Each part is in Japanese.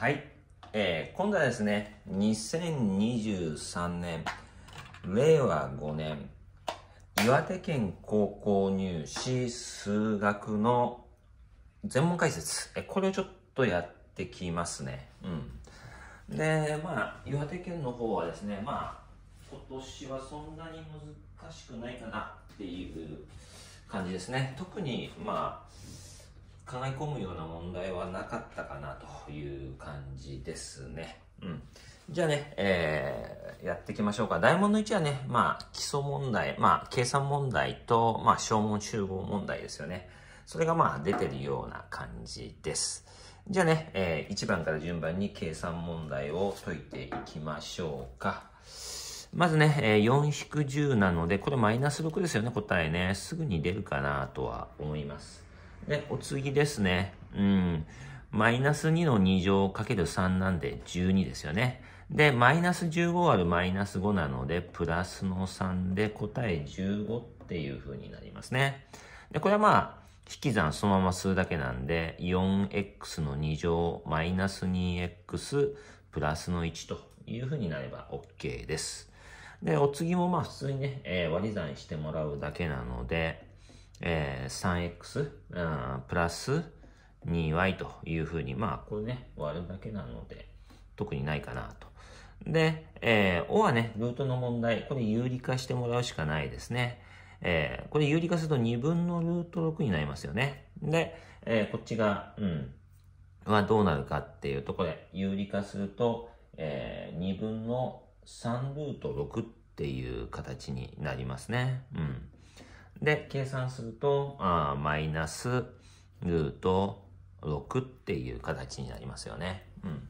はい。えー、今度はですね、2023年、令和5年、岩手県高校入試数学の全問解説。え、これをちょっとやってきますね。うん。で、まあ、岩手県の方はですね、まあ、今年はそんなに難しくないかなっていう感じですね。特に、まあ、抱え込むような問題はなかったかなという感じですね。うん。じゃあね、えー、やっていきましょうか。大問の1はね、まあ、基礎問題、まあ、計算問題と、まあ、小集合問題ですよね。それがまあ、出てるような感じです。じゃあね、えー、1番から順番に計算問題を解いていきましょうか。まずね、え4 10なので、これマイナス6ですよね、答えね。すぐに出るかなとは思います。で、お次ですね。うん。マイナス2の2乗かける3なんで12ですよね。で、マイナス15割るマイナス5なので、プラスの3で答え15っていう風になりますね。で、これはまあ、引き算そのまま数だけなんで、4x の2乗マイナス 2x プラスの1という風になれば OK です。で、お次もまあ普通にね、えー、割り算してもらうだけなので、えー、3x、うん、プラス 2y というふうに、まあ、これね、割るだけなので、特にないかなと。で、えー、O はね、ルートの問題、これ有理化してもらうしかないですね。えー、これ有理化すると2分のルート6になりますよね。で、えー、こっちが、うん、はどうなるかっていうと、これ、有理化すると、えー、2分の3ルート6っていう形になりますね。うん。で、計算すると、あマイナスルート6っていう形になりますよね。うん。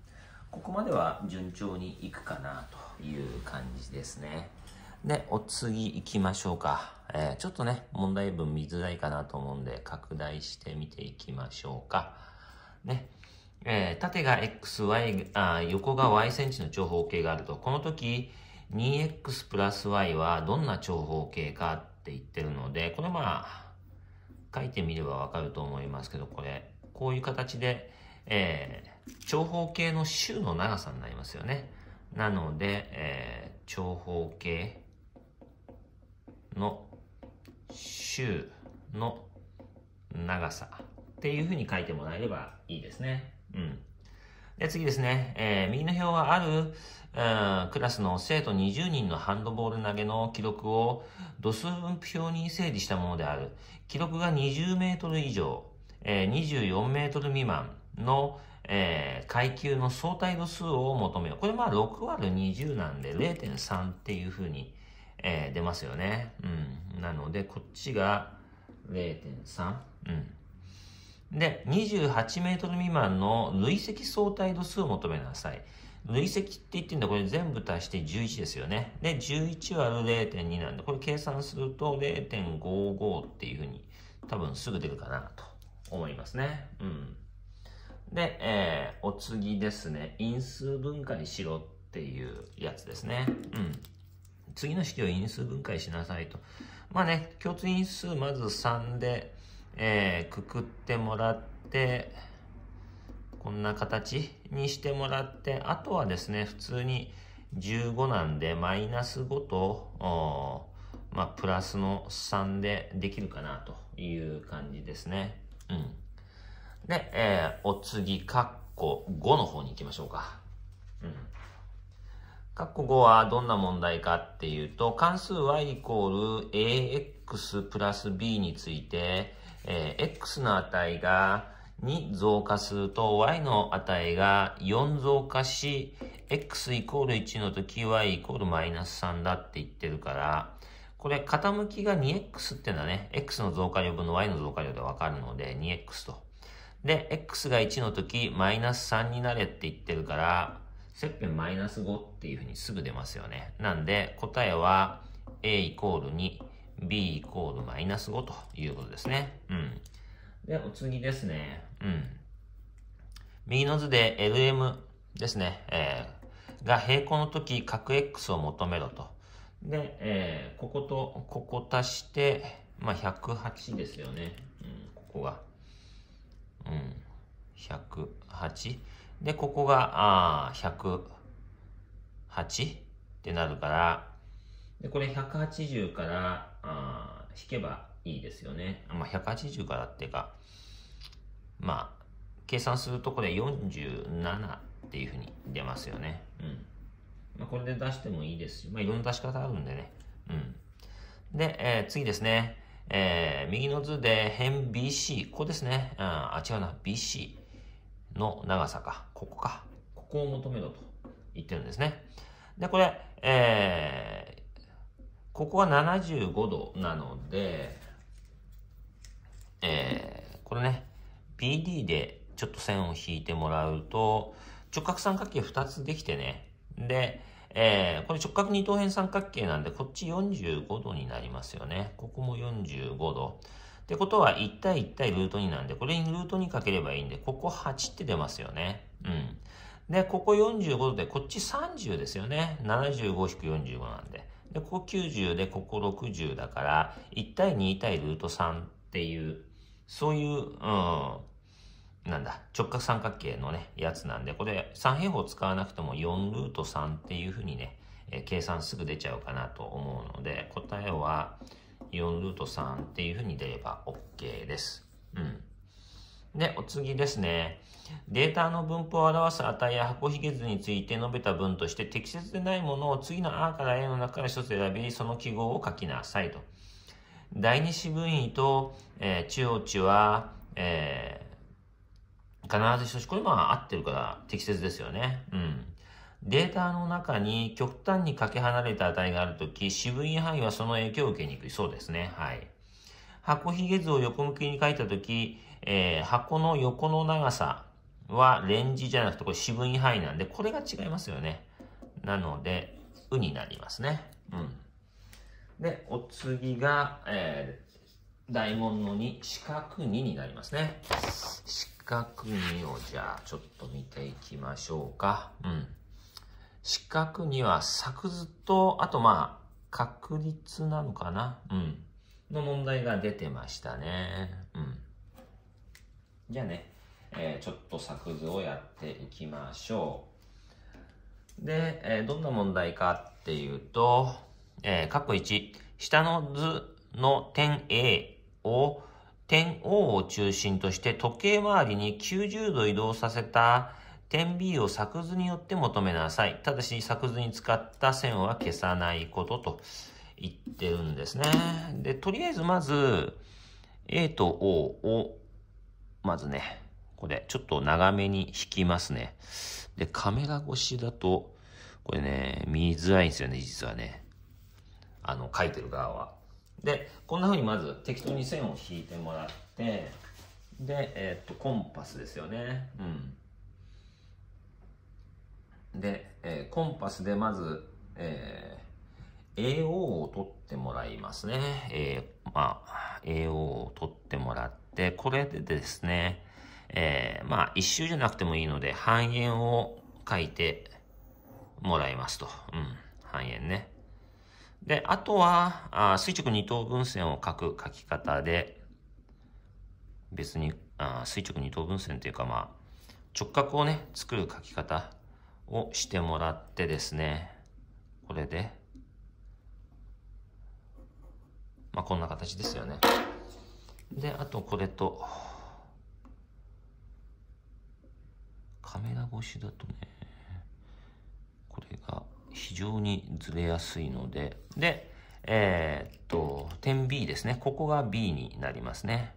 ここまでは順調にいくかなという感じですね。で、お次行きましょうか。えー、ちょっとね、問題文見づらいかなと思うんで、拡大してみていきましょうか。ね。えー、縦が xy、あ横が y センチの長方形があると、この時、2x プラス y はどんな長方形かって言ってるので、これまあ、書いてみればわかると思いますけど、これ、こういう形で、えー、長方形の周の長さになりますよね。なので、えー、長方形の周の長さっていうふうに書いてもらえればいいですね。うん。で、次ですね、えー、右の表はある、うん、クラスの生徒20人のハンドボール投げの記録を度数分布表に整理したものである。記録が20メートル以上、えー、24メートル未満の、えー、階級の相対度数を求めよう。これまあ 6÷20 なんで0.3っていうふうに、えー、出ますよね。うん。なので、こっちが0.3。うん。で、28メートル未満の累積相対度数を求めなさい。累積って言ってんだ、これ全部足して11ですよね。で、11割る0.2なんで、これ計算すると0.55っていうふうに、多分すぐ出るかなと思いますね。うん。で、えー、お次ですね。因数分解しろっていうやつですね。うん。次の式を因数分解しなさいと。まあね、共通因数まず3で、えー、くくってもらって、こんな形にしてもらって、あとはですね、普通に15なんで、マイナス5と、まあ、プラスの3でできるかなという感じですね。うん。で、えー、お次、カッコ5の方に行きましょうか。カッコ5はどんな問題かっていうと、関数 y イコール ax プラス b について、えー、x の値が2増加すると y の値が4増加し、x イコール1の時 y イコールマイナス3だって言ってるから、これ傾きが 2x っていうのはね、x の増加量分の y の増加量でわかるので 2x と。で、x が1の時マイナス3になれって言ってるから、切片マイナス5っていうふうにすぐ出ますよね。なんで答えは a イコール2。b イコールマイナス5ということですね。うん。で、お次ですね。うん。右の図で LM ですね。えー、が平行の時、角 x を求めろと。で、えー、ここと、ここ足して、まあ、108ですよね。うん、ここが。うん。108。で、ここが、ああ、108ってなるから、で、これ180から、あ引けばいいですよね。まあ、180からっていうか、まあ、計算するとこで47っていうふうに出ますよね。うん。まあ、これで出してもいいですし、まあ、いろんな出し方あるんでね。うん。で、えー、次ですね。えー、右の図で辺 BC。ここですね。あ、あ、違うな。BC の長さか。ここか。ここを求めろと言ってるんですね。で、これ、えここは75度なので、えー、これね、BD でちょっと線を引いてもらうと、直角三角形2つできてね、で、えー、これ直角二等辺三角形なんで、こっち45度になりますよね。ここも45度。ってことは、1対1対ルート2なんで、これにルート2かければいいんで、ここ8って出ますよね。うん。で、ここ45度で、こっち30ですよね。75-45なんで。で、ここ90で、ここ60だから、1対2対ルート3っていう、そういう、うん、なんだ、直角三角形のね、やつなんで、これ三平方使わなくても4ルート3っていうふうにね、え計算すぐ出ちゃうかなと思うので、答えは4ルート3っていうふうに出れば OK です。うん。で、お次ですね。データの分布を表す値や箱ひげ図について述べた文として適切でないものを次の A から A の中から一つ選び、その記号を書きなさいと。第二四分位と、えー、中央値は、えー、必ず等しい。これまあ合ってるから適切ですよね。うん。データの中に極端にかけ離れた値があるとき、四分位範囲はその影響を受けにくい。そうですね。はい。箱ひげ図を横向きに書いたとき、えー、箱の横の長さはレンジじゃなくてこれ四分位範囲なんで、これが違いますよね。なので、うになりますね。うん。で、お次が、えー、大門の2、四角2になりますね。四角2をじゃあちょっと見ていきましょうか。うん。四角2は作図と、あとまあ、確率なのかな。うん。の問題が出てましたね。うん。じゃあね、えー、ちょっと作図をやっていきましょう。で、えー、どんな問題かっていうと、えー、括1、下の図の点 A を、点 O を中心として時計回りに90度移動させた点 B を作図によって求めなさい。ただし作図に使った線は消さないことと。言ってるんですね。で、とりあえずまず、A と O を、まずね、これ、ちょっと長めに引きますね。で、カメラ越しだと、これね、見づらいんですよね、実はね。あの、書いてる側は。で、こんな風にまず適当に線を引いてもらって、で、えー、っと、コンパスですよね。うん。で、えー、コンパスでまず、えー、AO を取ってもらいますね。えー、まあ、AO を取ってもらって、これでですね、えー、まあ、一周じゃなくてもいいので、半円を書いてもらいますと。うん、半円ね。で、あとは、あ垂直二等分線を書く書き方で、別にあ垂直二等分線というか、まあ、直角をね、作る書き方をしてもらってですね、これで、まあ、こんな形ですよね。で、あとこれと、カメラ越しだとね、これが非常にずれやすいので、で、えー、っと、点 B ですね。ここが B になりますね。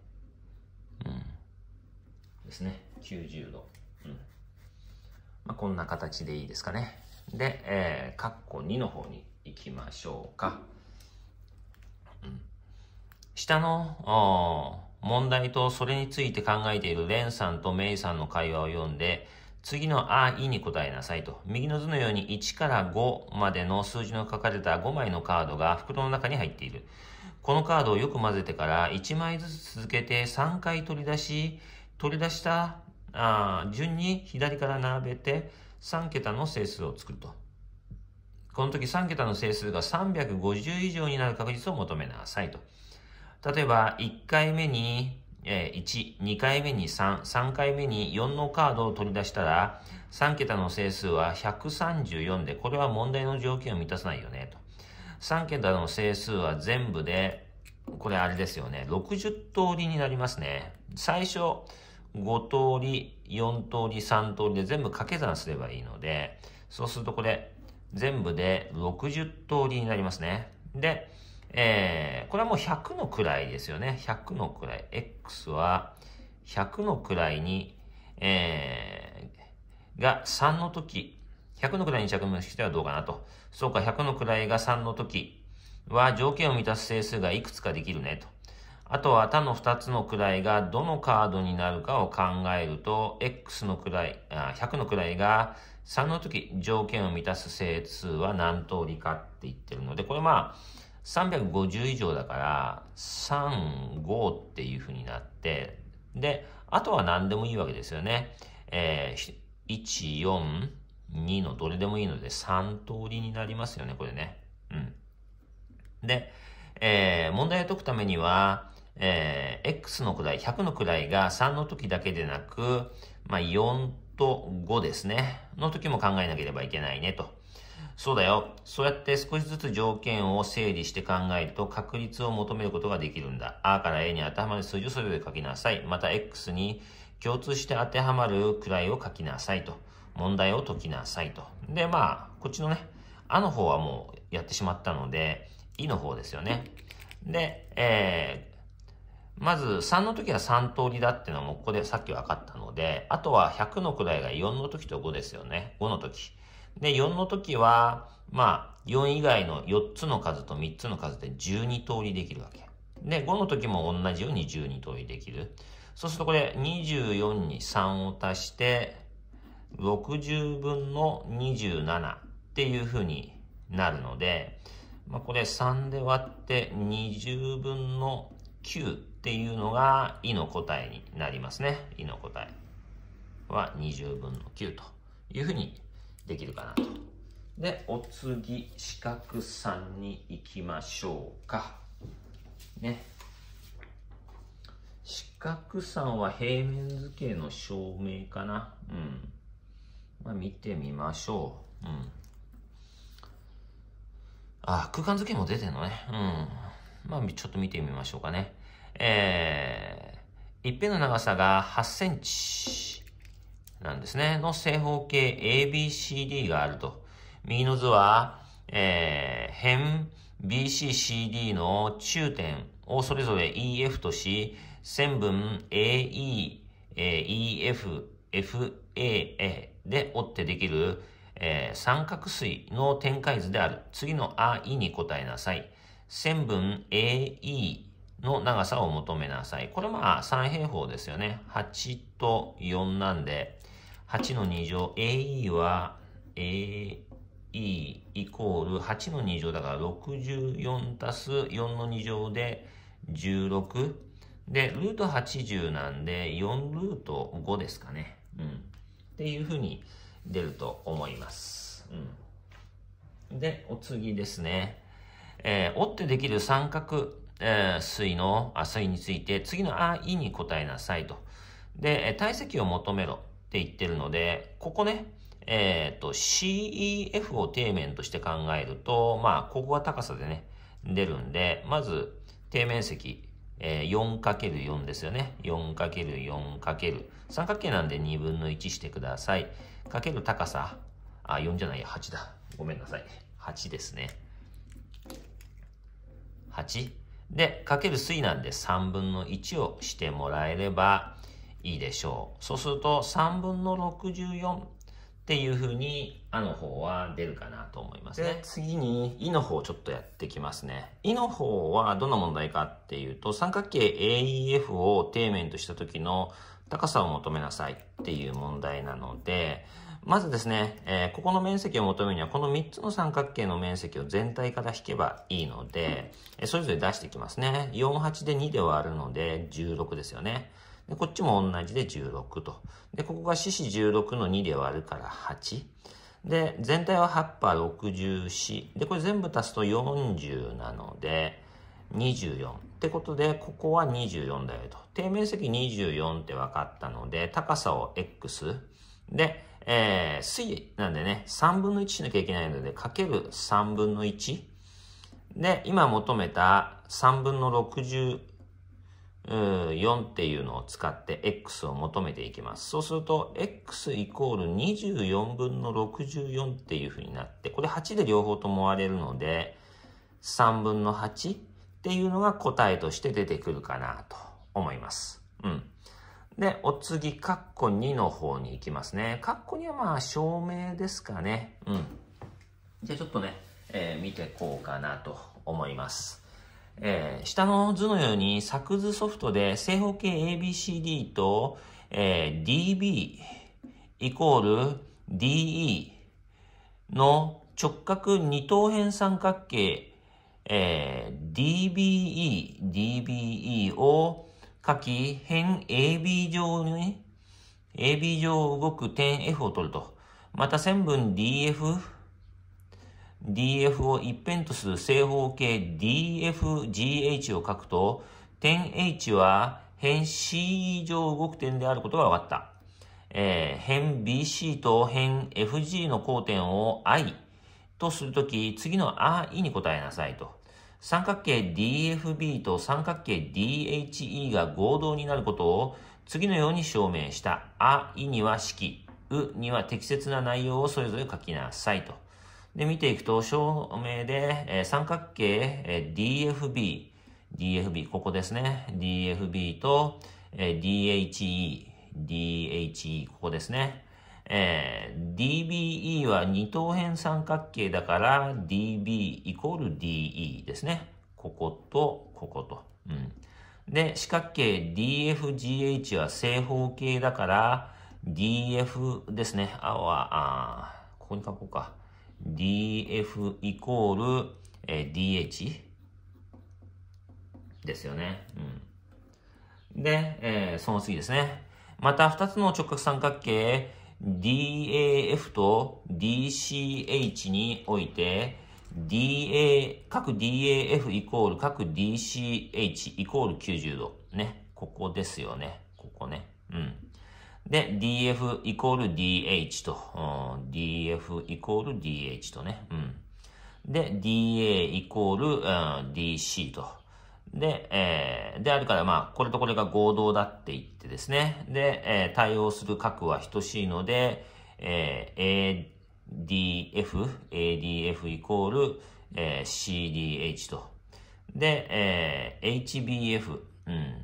うん。ですね。90度。うん。まあ、こんな形でいいですかね。で、えー、カッコ2の方に行きましょうか。下の問題とそれについて考えているレンさんとメイさんの会話を読んで、次のあ、いに答えなさいと。右の図のように1から5までの数字の書かれた5枚のカードが袋の中に入っている。このカードをよく混ぜてから1枚ずつ続けて3回取り出し、取り出したあ順に左から並べて3桁の整数を作ると。この時3桁の整数が350以上になる確率を求めなさいと。例えば、1回目に1、2回目に3、3回目に4のカードを取り出したら、3桁の整数は134で、これは問題の条件を満たさないよね、と。3桁の整数は全部で、これあれですよね、60通りになりますね。最初、5通り、4通り、3通りで全部掛け算すればいいので、そうするとこれ、全部で60通りになりますね。で、えー、これはもう100の位ですよね。100の位。x は100の位に、えー、が3の時、100の位に着目してはどうかなと。そうか、100の位が3の時は条件を満たす整数がいくつかできるねと。あとは他の2つの位がどのカードになるかを考えると、x の位、あ100の位が3の時、条件を満たす整数は何通りかって言ってるので、これまあ、350以上だから、35っていう風になって、で、あとは何でもいいわけですよね。えー、1、4、2のどれでもいいので3通りになりますよね、これね。うん。で、えー、問題を解くためには、えー、x の位、100の位が3の時だけでなく、まあ、4と5ですね。の時も考えなければいけないねと。そうだよ。そうやって少しずつ条件を整理して考えると確率を求めることができるんだ。A から A に当てはまる数字をそれぞれ書きなさい。また X に共通して当てはまる位を書きなさいと。問題を解きなさいと。で、まあ、こっちのね、A の方はもうやってしまったので、E の方ですよね。で、えーまず3の時は3通りだっていうのはもうここでさっき分かったので、あとは100の位が4の時と5ですよね。5の時。で、4の時は、まあ、4以外の4つの数と3つの数で12通りできるわけ。で、5の時も同じように12通りできる。そうするとこれ24に3を足して、60分の27っていう風になるので、まあ、これ3で割って20分の9っていうのが、いの答えになりますね。いの答えは20分の9というふうにできるかなと。で、お次、四角3に行きましょうか。ね。四角3は平面図形の証明かな。うん。まあ、見てみましょう。うん。あ、空間図形も出てるのね。うん。まあ、ちょっと見てみましょうかね。えー、一辺の長さが8センチなんですね。の正方形 ABCD があると。右の図は、えー、辺 BCCD の中点をそれぞれ EF とし、線分 AE、え EF、FAA で折ってできる、えー、三角錐の展開図である。次の A. E. に答えなさい。線分 AE、の長さを求めなさい。これまあ三平方ですよね。8と4なんで、8の2乗、AE は AE イコール8の2乗だから64足す4の2乗で16。で、ルート80なんで4ルート5ですかね。うん。っていうふうに出ると思います。うん。で、お次ですね。えー、折ってできる三角えー、水の、あ、水について、次のあ、いに答えなさいと。で、体積を求めろって言ってるので、ここね、えっ、ー、と、CEF を底面として考えると、まあ、ここが高さでね、出るんで、まず、底面積、えー、4×4 ですよね。4×4× 三角形なんで2分の1してください。かける高さ、あ、4じゃないや、8だ。ごめんなさい。8ですね。8で、かける水なんで3分の1をしてもらえればいいでしょう。そうすると3分の64っていうふうに、あの方は出るかなと思いますね。次に、いの方ちょっとやってきますね。いの方はどんな問題かっていうと、三角形 AEF を底面とした時の高さを求めなさいっていう問題なので、まずですね、えー、ここの面積を求めるには、この3つの三角形の面積を全体から引けばいいので、えー、それぞれ出していきますね。4、8で2で割るので、16ですよね。でこっちも同じで16と。で、ここが四四16の2で割るから8。で、全体は8波64。で、これ全部足すと40なので、24。ってことで、ここは24だよと。底面積24って分かったので、高さを X。で、えー、水なんでね、3分の1しなきゃいけないので、かける3分の1。で、今求めた3分の64っていうのを使って x を求めていきます。そうすると、x イコール24分の64っていうふうになって、これ8で両方と思われるので、3分の8っていうのが答えとして出てくるかなと思います。うん。で、お次、カッコ2の方に行きますね。カッコ2はまあ、証明ですかね。うん。じゃあちょっとね、えー、見てこうかなと思います。えー、下の図のように、作図ソフトで正方形 ABCD と、えー、DB イコール DE の直角二等辺三角形、えー、DBE、DBE を書き、辺 AB 上に、AB 上動く点 F を取ると。また線分 DF、DF を一辺とする正方形 DFGH を書くと、点 H は辺 C 上動く点であることが分かった。えー、辺 BC と辺 FG の交点を I とするとき、次の I に答えなさいと。三角形 DFB と三角形 DHE が合同になることを次のように証明した。あ、いには式、うには適切な内容をそれぞれ書きなさいと。で、見ていくと、証明で、えー、三角形、えー、DFB、DFB、ここですね。DFB と、えー、DHE、DHE、ここですね。えー、DBE は二等辺三角形だから DB イコール DE ですね。こことここと。うん、で、四角形 DFGH は正方形だから DF ですね。あは、あここに書こうか。DF イコール、えー、DH ですよね。うん、で、えー、その次ですね。また二つの直角三角形 DAF と DCH において、DA、各 DAF イコール各 DCH イコール90度。ね。ここですよね。ここね。うん。で、DF イコール DH と、うん、DF イコール DH とね。うん。で、DA イコール、うん、DC と。で、えー、であるから、まあ、これとこれが合同だって言ってですね。で、えー、対応する角は等しいので、えー、ADF、ADF イコール、えー、CDH と。で、えー、HBF、うん。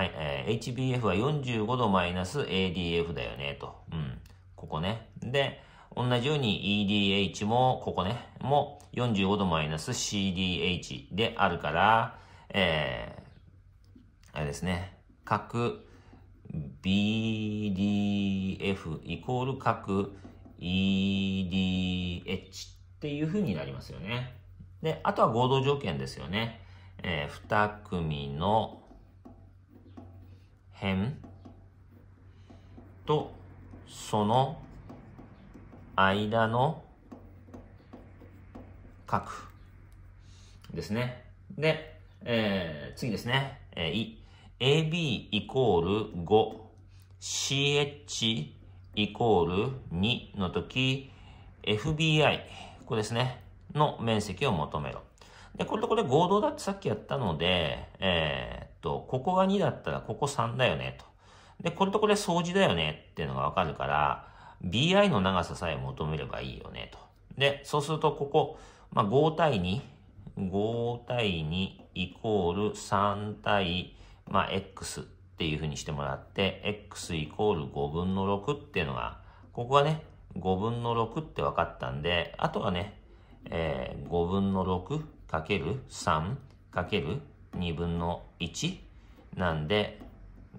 えー、HBF は45度マイナス ADF だよね、と。うん。ここね。で、同じように EDH も、ここね、も45度マイナス CDH であるから、えー、あれですね、角 BDF イコール角 EDH っていう風になりますよね。で、あとは合同条件ですよね。えー、2組の辺とその間の角ですね。で、えー、次ですね。えー、AB イコール 5CH イコール2の時 FBI ここですねの面積を求めろでこれとこれ合同だってさっきやったのでえー、っとここが2だったらここ3だよねとでこれとこれ相似だよねっていうのがわかるから BI の長ささえ求めればいいよねとでそうするとここ、まあ、5対2 5対2イコール3対、まあ、x っていうふうにしてもらって、x イコール5分の6っていうのが、ここはね、5分の6って分かったんで、あとはね、えー、5分の 6×3×2 分の1なんで、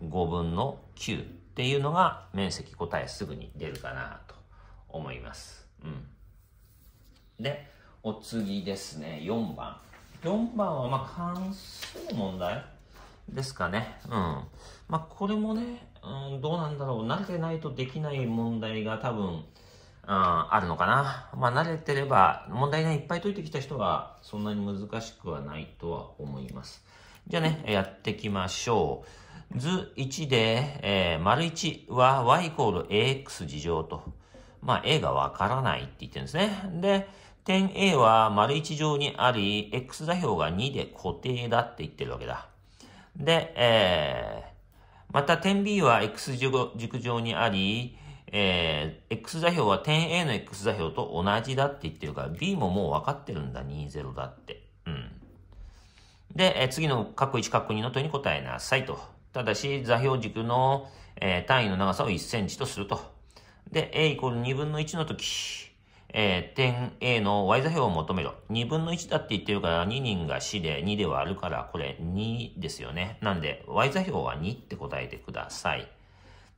5分の9っていうのが面積答えすぐに出るかなと思います。うん。で、お次ですね、4番。4番は、まあ、関数問題ですかね。うん。まあ、これもね、うん、どうなんだろう。慣れてないとできない問題が多分、うん、あるのかな。まあ、慣れてれば、問題ね、いっぱい解いてきた人は、そんなに難しくはないとは思います。じゃあね、やっていきましょう。図1で、えー、丸1は y イコール ax 事乗と。まあ、a がわからないって言ってるんですね。で、点 A は丸1乗にあり、X 座標が2で固定だって言ってるわけだ。で、えー、また点 B は X 軸上にあり、えー、X 座標は点 A の X 座標と同じだって言ってるから、B ももう分かってるんだ、20だって。うん。で、えー、次の各1各2の問いに答えなさいと。ただし、座標軸の、えー、単位の長さを1センチとすると。で、A イコール2分の1の時。えー、点 A の y 座標を求めろ。2分の1だって言ってるから、2人が4で2ではあるから、これ2ですよね。なんで、y 座標は2って答えてください。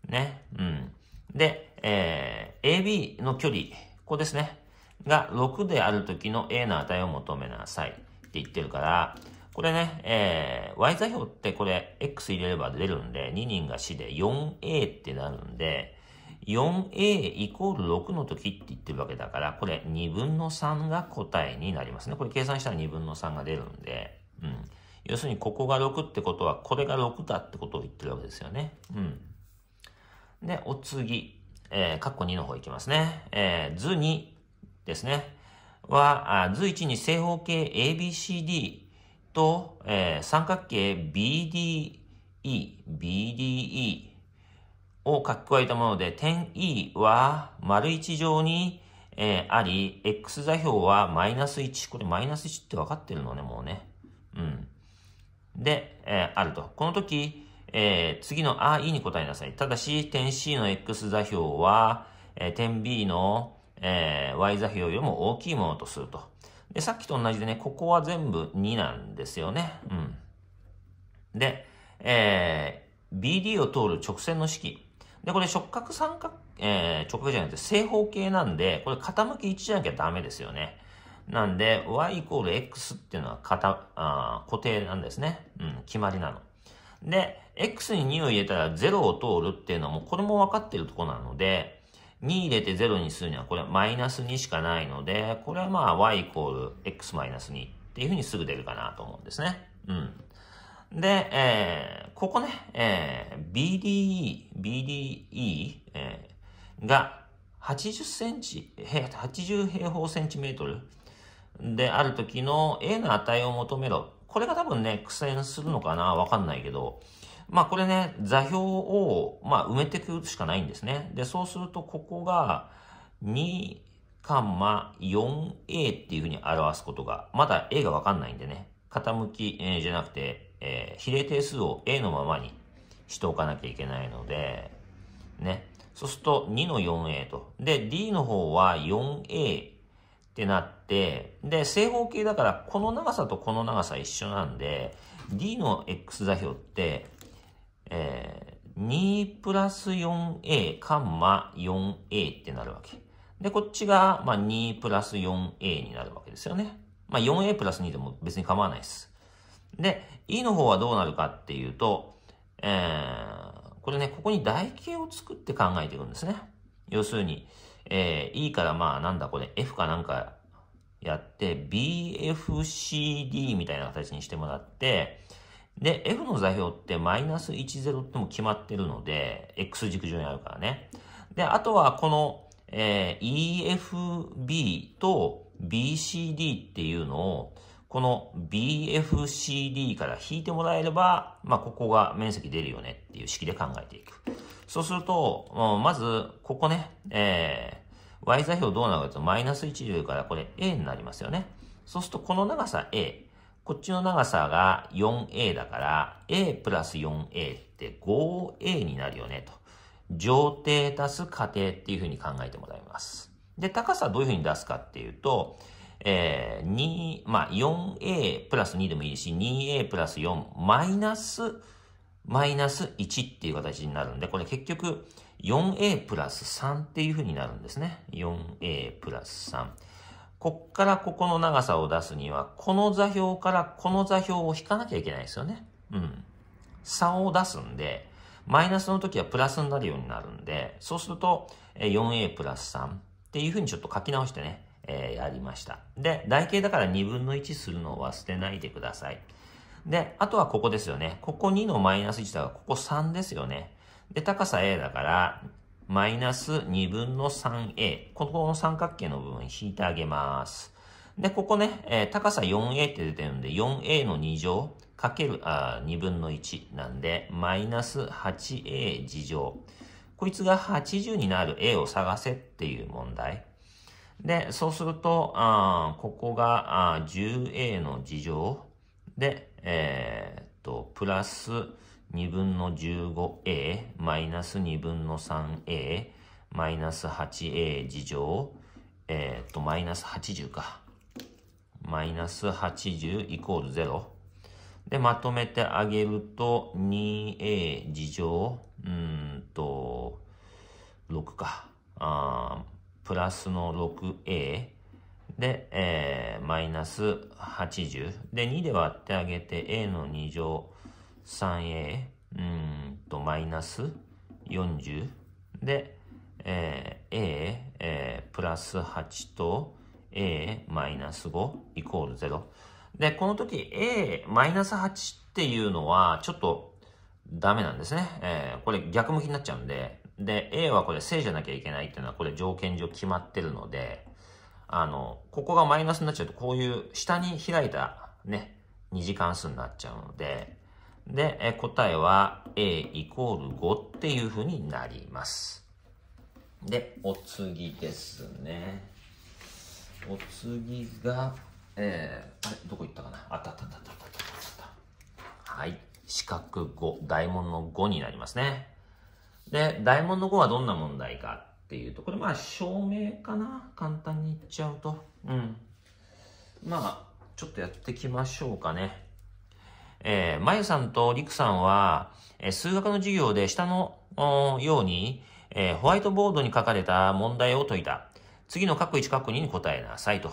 ね。うん。で、えー、AB の距離、ここですね。が6である時の A の値を求めなさいって言ってるから、これね、えー、y 座標ってこれ x 入れれば出るんで、2人が4で 4a ってなるんで、4a イコール6の時って言ってるわけだから、これ2分の3が答えになりますね。これ計算したら2分の3が出るんで、うん。要するにここが6ってことは、これが6だってことを言ってるわけですよね。うん。で、お次、えー、カッコ2の方いきますね。えー、図2ですね。は、あ図1に正方形 ABCD と、えー、三角形 BDE、BDE を書き加えたもので、点 E は丸1乗に、えー、あり、X 座標はマイナス1。これマイナス1って分かってるのね、もうね。うん。で、えー、あると。この時、えー、次の i E に答えなさい。ただし、点 C の X 座標は、えー、点 B の、えー、Y 座標よりも大きいものとすると。で、さっきと同じでね、ここは全部2なんですよね。うん。で、えー、BD を通る直線の式。で、これ触角三角、えー、直角じゃなくて正方形なんで、これ傾き1じゃなきゃダメですよね。なんで、y イコール x っていうのは固あ固定なんですね。うん、決まりなの。で、x に2を入れたら0を通るっていうのもこれも分かってるとこなので、2入れて0にするにはこれマイナス2しかないので、これはまあ y イコール x マイナス2っていうふうにすぐ出るかなと思うんですね。うん。で、えー、ここね、えー、BDE、BDE、えー、が80センチ、80平方センチメートルである時の A の値を求めろ。これが多分ね、苦戦するのかなわかんないけど、まあこれね、座標を、まあ、埋めていくしかないんですね。で、そうするとここが2、4a っていうふうに表すことが、まだ a がわかんないんでね、傾き、えー、じゃなくてえー、比例定数を A のままにしておかなきゃいけないので、ね。そうすると2の 4A と。で、D の方は 4A ってなって、で、正方形だからこの長さとこの長さ一緒なんで、D の X 座標って、えー、2プラス 4A カンマ 4A ってなるわけ。で、こっちが、まあ、2プラス 4A になるわけですよね。まあ、4A プラス2でも別に構わないです。で、E の方はどうなるかっていうと、えー、これね、ここに台形を作って考えていくんですね。要するに、えー、E からまあなんだこれ、F かなんかやって、BFCD みたいな形にしてもらって、で、F の座標ってマイナス10っても決まってるので、X 軸上にあるからね。で、あとはこの、えー、EFB と BCD っていうのを、この BFCD から引いてもらえれば、まあ、ここが面積出るよねっていう式で考えていく。そうすると、まず、ここね、えー、y 座標どうなるかというと、マイナス1とから、これ a になりますよね。そうすると、この長さ a、こっちの長さが 4a だから、a プラス 4a って 5a になるよねと。上底足す過程っていうふうに考えてもらいます。で、高さどういうふうに出すかっていうと、えー、2、まあ、4a プラス2でもいいし、2a プラス4マイナス、マイナス1っていう形になるんで、これ結局 4a プラス3っていう風になるんですね。4a プラス3。こっからここの長さを出すには、この座標からこの座標を引かなきゃいけないですよね。うん。差を出すんで、マイナスの時はプラスになるようになるんで、そうすると 4a プラス3っていう風にちょっと書き直してね。えー、やりました。で、台形だから2分の1するのは捨てないでください。で、あとはここですよね。ここ2のマイナス1だから、ここ3ですよね。で、高さ A だから、マイナス2分の 3A。ここの三角形の部分引いてあげます。で、ここね、えー、高さ 4A って出てるんで、4A の2乗かける、あ、2分の1なんで、マイナス 8A 次乗。こいつが80になる A を探せっていう問題。で、そうすると、あここがあ 10A の事乗で、えー、っと、プラス2分の 15A マイナス2分の 3A マイナス 8A 事乗、えー、っと、マイナス80か。マイナス80イコール0。で、まとめてあげると、2A 事乗、うんと、6か。プラスの 6a で、えー、マイナス80で2で割ってあげて a の2乗 3a うんとマイナス40で、えー、a、えー、プラス8と a マイナス5イコール0でこの時 a マイナス8っていうのはちょっとダメなんですね、えー、これ逆向きになっちゃうんでで、A はこれ正じゃなきゃいけないっていうのはこれ条件上決まってるので、あの、ここがマイナスになっちゃうと、こういう下に開いたね、二次関数になっちゃうので、で、え答えは A イコール5っていうふうになります。で、お次ですね。お次が、えー、あれ、どこ行ったかなあったあったあったあったあったあった。はい。四角5、大門の5になりますね。で、大問の5はどんな問題かっていうと、これまあ、証明かな簡単に言っちゃうと。うん。まあ、ちょっとやっていきましょうかね。えー、まゆさんとりくさんは、えー、数学の授業で下のように、えー、ホワイトボードに書かれた問題を解いた。次の各1各2に答えなさいと。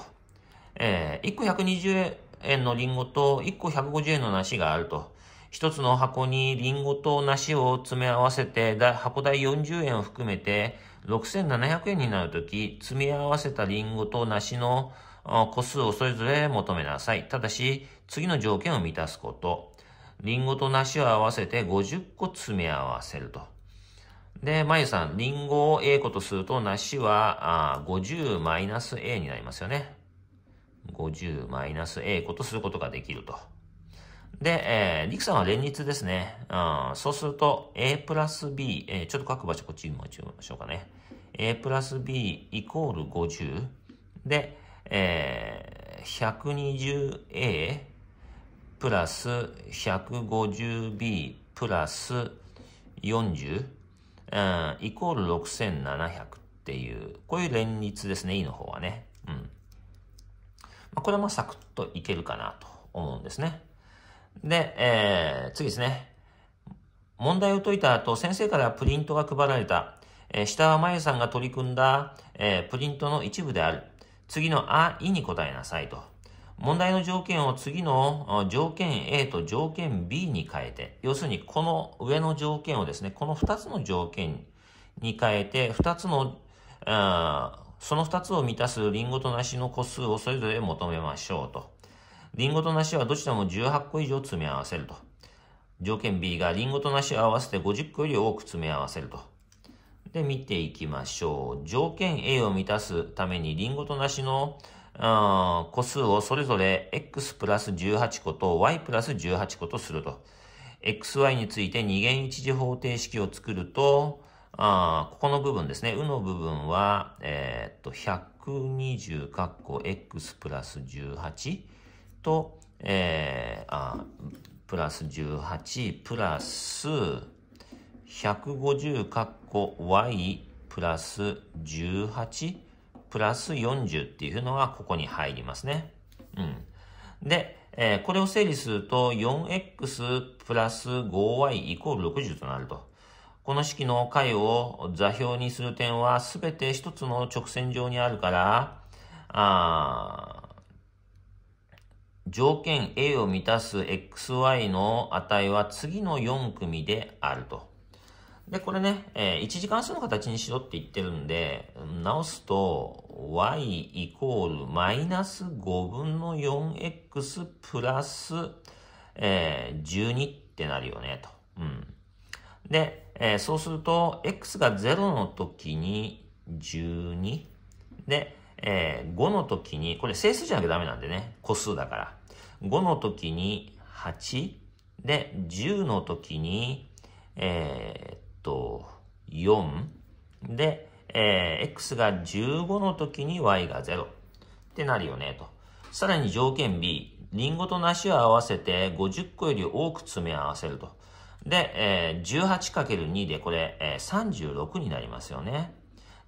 えー、1個120円のリンゴと1個150円の梨があると。一つの箱にリンゴと梨を詰め合わせて、箱代40円を含めて6700円になるとき、詰め合わせたリンゴと梨の個数をそれぞれ求めなさい。ただし、次の条件を満たすこと。リンゴと梨を合わせて50個詰め合わせると。で、まゆさん、リンゴを A 個とすると、梨は50マイナス A になりますよね。50マイナス A 個とすることができると。で、えー、リクさんは連立ですね。うん、そうすると、A プラス B、えー、ちょっと書く場所こっちに持ちましょうかね。A プラス B イコール50で、えー、120A プラス 150B プラス40、うん、イコール6700っていう、こういう連立ですね、E の方はね。うん。まあ、これもサクッといけるかなと思うんですね。で、えー、次ですね。問題を解いた後、先生からプリントが配られた。えー、下はまゆさんが取り組んだ、えー、プリントの一部である。次のあ、いに答えなさいと。問題の条件を次の条件 A と条件 B に変えて、要するにこの上の条件をですね、この2つの条件に変えて、2つの、その2つを満たすリンゴと梨の個数をそれぞれ求めましょうと。リンゴと梨はどちらも18個以上詰め合わせると。条件 B がリンゴと梨を合わせて50個より多く詰め合わせると。で、見ていきましょう。条件 A を満たすためにリンゴと梨の個数をそれぞれ x プラス18個と y プラス18個とすると。xy について二元一次方程式を作ると、あここの部分ですね。うの部分は、えー、っと、120括弧 x プラス18。と、えー、あプラス18プラス150かっこ y プラス18プラス40っていうのがここに入りますね。うん。で、えー、これを整理すると 4x プラス 5y イコール60となると。この式の解を座標にする点は全て一つの直線上にあるから、あ条件 A を満たす XY の値は次の4組であると。で、これね、えー、一次関数の形にしろって言ってるんで、直すと、y イコールマイナス5分の 4x プラス、えー、12ってなるよね、と。うん。で、えー、そうすると、x が0の時に12。で、えー、5の時に、これ整数じゃなきゃダメなんでね、個数だから。5の時に8で、10の時に、えー、っと、4で、えー、x が15の時に y が0ってなるよねと。さらに条件 B、リンゴと梨を合わせて50個より多く詰め合わせると。で、えー、18×2 でこれ、えー、36になりますよね。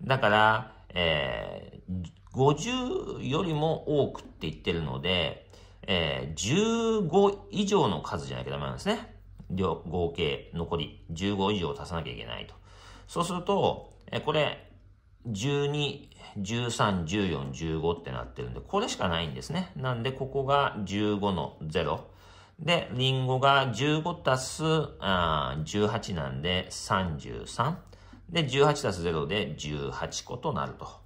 だから、えー、50よりも多くって言ってるので、えー、15以上の数じゃなきゃダメなんですね。両、合計残り15以上足さなきゃいけないと。そうすると、えー、これ、12、13、14、15ってなってるんで、これしかないんですね。なんで、ここが15の0。で、リンゴが15足すあ18なんで33。で、18足す0で18個となると。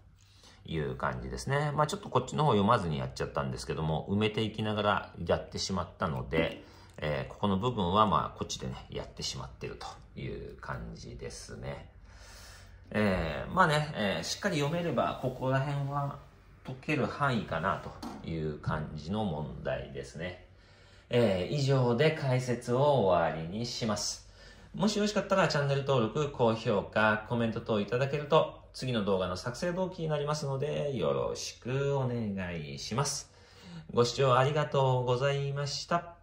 いう感じですね。まあちょっとこっちの方読まずにやっちゃったんですけども、埋めていきながらやってしまったので、えー、ここの部分はまあこっちでね、やってしまってるという感じですね。えー、まあね、えー、しっかり読めれば、ここら辺は解ける範囲かなという感じの問題ですね。えー、以上で解説を終わりにします。もしよろしかったらチャンネル登録、高評価、コメント等いただけると次の動画の作成動機になりますので、よろしくお願いします。ご視聴ありがとうございました。